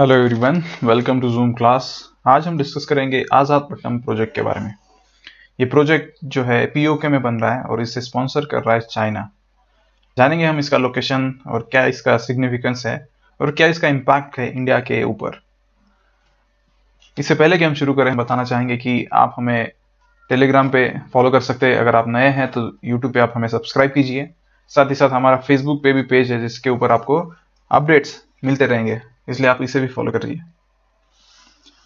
hello everyone welcome to Zoom class आज हम discuss करेंगे आज़ाद पट्टम प्रोजेक्ट के बारे में ये प्रोजेक्ट जो है पीओके में बन रहा है और इसे स्पॉन्सर कर रहा है चाइना जानेंगे हम इसका लोकेशन और क्या इसका सिग्निफिकेंस है और क्या इसका इम्पैक्ट है इंडिया के ऊपर इससे पहले कि हम शुरू करें बताना चाहेंगे कि आप हमें टेलीग्राम पे फॉलो कर सकते हैं अगर आप नए हैं तो यूट्यूब पे आप हमें सब्सक्राइब कीजिए साथ ही साथ हमारा फेसबुक पे भी पेज है जिसके ऊपर आपको अपडेट्स मिलते रहेंगे इसलिए आप इसे भी फॉलो करिए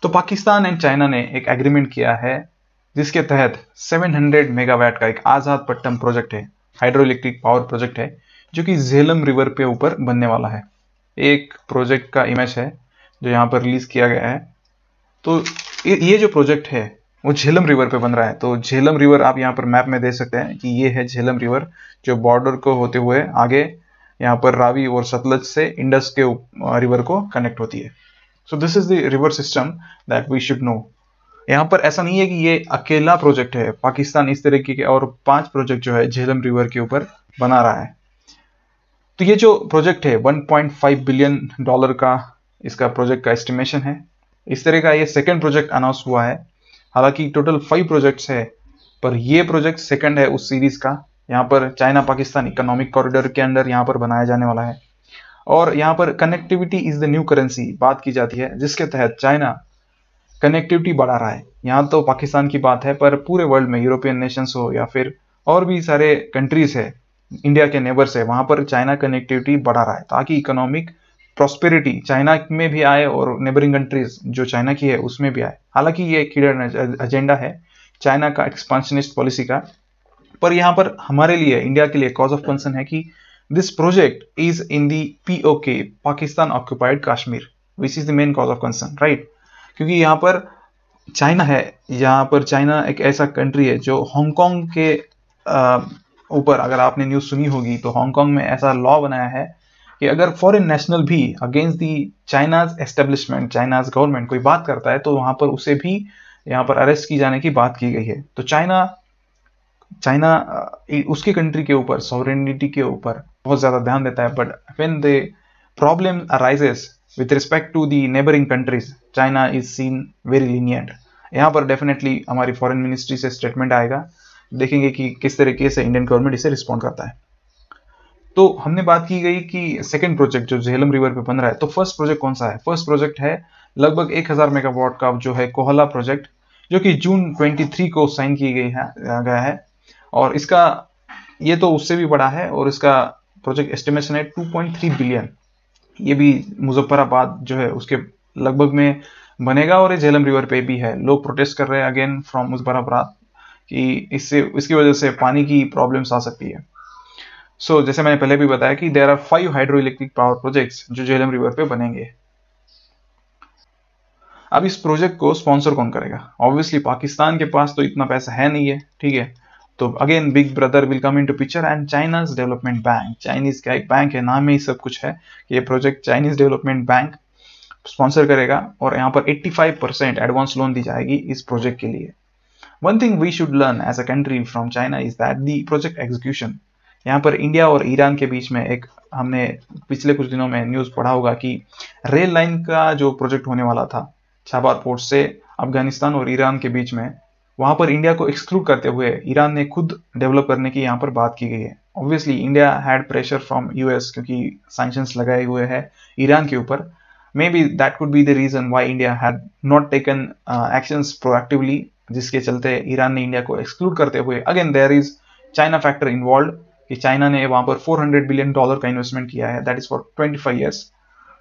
तो पाकिस्तान एंड चाइना ने एक एग्रीमेंट किया है जिसके तहत 700 मेगावाट का एक आज़ाद पट्टम प्रोजेक्ट है हाइड्रो इलेक्ट्रिक पावर प्रोजेक्ट है जो कि झेलम रिवर पे ऊपर बनने वाला है एक प्रोजेक्ट का इमेज है जो यहाँ पर रिलीज किया गया है तो ये जो प्रोजेक्ट है वो झेलम रिवर पे बन रहा है तो झेलम रिवर आप यहाँ पर मैप में देख सकते हैं कि ये है झेलम रिवर जो बॉर्डर को होते हुए आगे यहाँ पर रावी और सतलज से इंडस के रिवर को कनेक्ट होती है so this is the river system that we should know यहाँ पर ऐसा नहीं है कि ये अकेला प्रोजेक्ट है पाकिस्तान इस तरीके के और पांच प्रोजेक्ट जो है झेलम रिवर के ऊपर बना रहा है तो ये जो प्रोजेक्ट है 1.5 बिलियन डॉलर का इसका प्रोजेक्ट का एस्टिमेशन है इस तरह का ये सेकेंड प्रोजेक्ट अनाउंस हुआ है हालांकि टोटल फाइव प्रोजेक्ट्स है पर ये प्रोजेक्ट सेकेंड है उस सीरीज का यहाँ पर चाइना पाकिस्तान इकोनॉमिक कॉरिडोर के अंदर यहाँ पर बनाया जाने वाला है और यहाँ पर connectivity is the new currency बात की जाती है जिसके तहत चाइना कनेक्टिविटी बढ़ा रहा है यहाँ तो पाकिस्तान की बात है पर पूरे वर्ल्ड में यूरोपियन नेशंस हो या फिर और भी सारे कंट्रीज है इंडिया के नेबर्स है वहाँ पर चाइना कनेक्टिविटी बढ़ा रहा है ताकि इकोनॉमिक प्रॉस्पेरिटी चाइना में भी आए और नेबरिंग कंट्रीज जो चाइना की है उसमें भी आए हालांकि ये एक एजेंडा है चाइना का एक्सपांशनिस्ट पॉलिसी का पर यहां पर हमारे लिए इंडिया के लिए कॉज ऑफ कंसर्न है कि this project is in the PoK Pakistan occupied Kashmir which is the main cause of concern right क्योंकि यहां पर चाइना है यहां पर चाइना एक ऐसा कंट्री है जो हांगकॉन्ग के ऊपर अगर आपने न्यूज़ सुनी होगी तो हांगकॉन्ग में ऐसा लॉ बनाया है कि अगर फॉरेन नेशनल भी against the China's establishment China's government कोई बात करता है तो वहां पर उसे भी यहाँ पर अरेस्ट की जाने की बात की गई है तो चाइना चाइना उसके कंट्री के ऊपर सॉवरेनिटी के ऊपर बहुत ज़्यादा ध्यान देता है but when they problem arises with respect to the neighbouring countries China is seen very lenient यहाँ पर डेफिनेटली हमारी फॉरेन मिनिस्ट्री से स्टेटमेंट आएगा देखेंगे कि किस तरीके से इंडियन गवर्नमेंट इसे रिस्पॉन्ड करता है तो हमने बात की गई कि सेकेंड प्रोजेक्ट जो झेलम रिवर पे बन रहा है तो फर्स्ट प्रोजेक्ट कौन सा है फर्स्ट प्रोजेक्ट है लगभग 1000 मेगावाट का जो है कोहला प्रोजेक्ट जो कि जून 23 को साइन की गई है गया है और इसका ये तो उससे भी बड़ा है और इसका प्रोजेक्ट एस्टिमेशन है 2.3 बिलियन ये भी मुजफ्फराबाद जो है उसके लगभग में बनेगा और ये झेलम रिवर पे भी है लोग प्रोटेस्ट कर रहे हैं अगेन फ्रॉम मुजफ्फराबाद कि इससे इसकी वजह से पानी की प्रॉब्लम्स आ सकती है सो so, जैसे मैंने पहले भी बताया कि there are five hydroelectric power projects जो झेलम रिवर पे बनेंगे अब इस प्रोजेक्ट को स्पॉन्सर कौन करेगा ऑब्वियसली पाकिस्तान के पास तो इतना पैसा है नहीं है ठीक है तो again big brother will come into picture and China's development bank Chinese का एक बैंक है नाम ही सब कुछ है कि ये project Chinese development bank sponsor करेगा और यहाँ पर 85 परसेंट एडवांस लोन दी जाएगी इस प्रोजेक्ट के लिए one thing we should learn as a country from China is that the project execution यहाँ पर इंडिया और ईरान के बीच में एक हमने पिछले कुछ दिनों में न्यूज़ पढ़ा होगा कि रेल लाइन का जो प्रोजेक्ट होने वाला था छाबार पोर्ट से अफगानिस्तान और ईरान के बीच में वहां पर इंडिया को एक्सक्लूड करते हुए ईरान ने खुद डेवलप करने की यहाँ पर बात की गई है obviously India had pressure from US क्योंकि सैंक्शंस लगाए हुए हैं ईरान के ऊपर may be that could be the reason why India had not taken action proactively जिसके चलते ईरान ने इंडिया को एक्सक्लूड करते हुए again there is China factor involve कि चाइना ने वहां पर 400 बिलियन डॉलर का इन्वेस्टमेंट किया है that is for 25 five years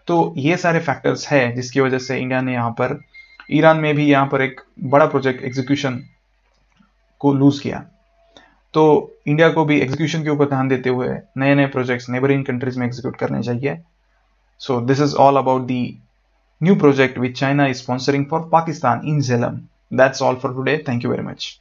तो ये सारे फैक्टर्स है जिसकी वजह से इंडिया ने यहाँ पर ईरान में भी यहां पर एक बड़ा प्रोजेक्ट एग्जीक्यूशन को लूज किया तो इंडिया को भी एग्जीक्यूशन के ऊपर ध्यान देते हुए नए नए प्रोजेक्ट्स नेबरिंग कंट्रीज में एग्जीक्यूट करने चाहिए so this is all about the new project which China is sponsoring for Pakistan in Jhelum that's all for today thank you very much